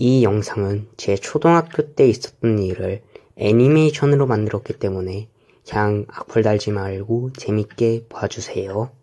이 영상은 제 초등학교 때 있었던 일을 애니메이션으로 만들었기 때문에 그냥 악플 달지 말고 재밌게 봐주세요.